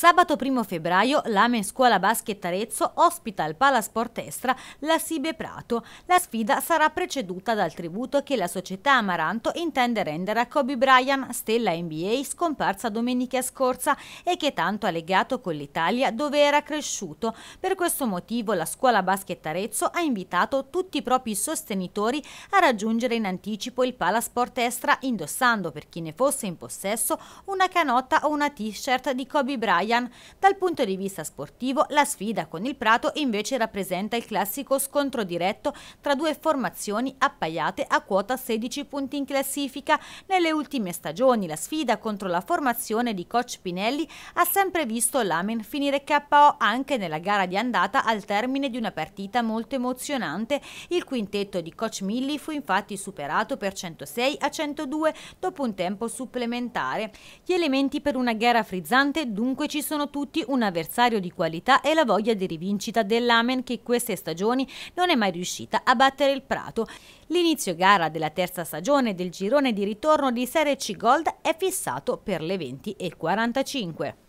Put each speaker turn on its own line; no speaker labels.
Sabato 1 febbraio l'Amen Scuola Basket Arezzo ospita al Palasport Estra la Sibe Prato. La sfida sarà preceduta dal tributo che la società Amaranto intende rendere a Kobe Bryant, stella NBA scomparsa domenica scorsa e che tanto ha legato con l'Italia dove era cresciuto. Per questo motivo la Scuola Basket Arezzo ha invitato tutti i propri sostenitori a raggiungere in anticipo il Palasport Estra indossando per chi ne fosse in possesso una canotta o una t-shirt di Kobe Bryant Ryan. Dal punto di vista sportivo, la sfida con il Prato invece rappresenta il classico scontro diretto tra due formazioni appaiate a quota 16 punti in classifica. Nelle ultime stagioni la sfida contro la formazione di coach Pinelli ha sempre visto l'Amen finire KO anche nella gara di andata al termine di una partita molto emozionante. Il quintetto di coach Milli fu infatti superato per 106 a 102 dopo un tempo supplementare. Gli elementi per una gara frizzante dunque ci sono tutti un avversario di qualità e la voglia di rivincita dell'Amen che in queste stagioni non è mai riuscita a battere il Prato. L'inizio gara della terza stagione del girone di ritorno di Serie C Gold è fissato per le 20.45.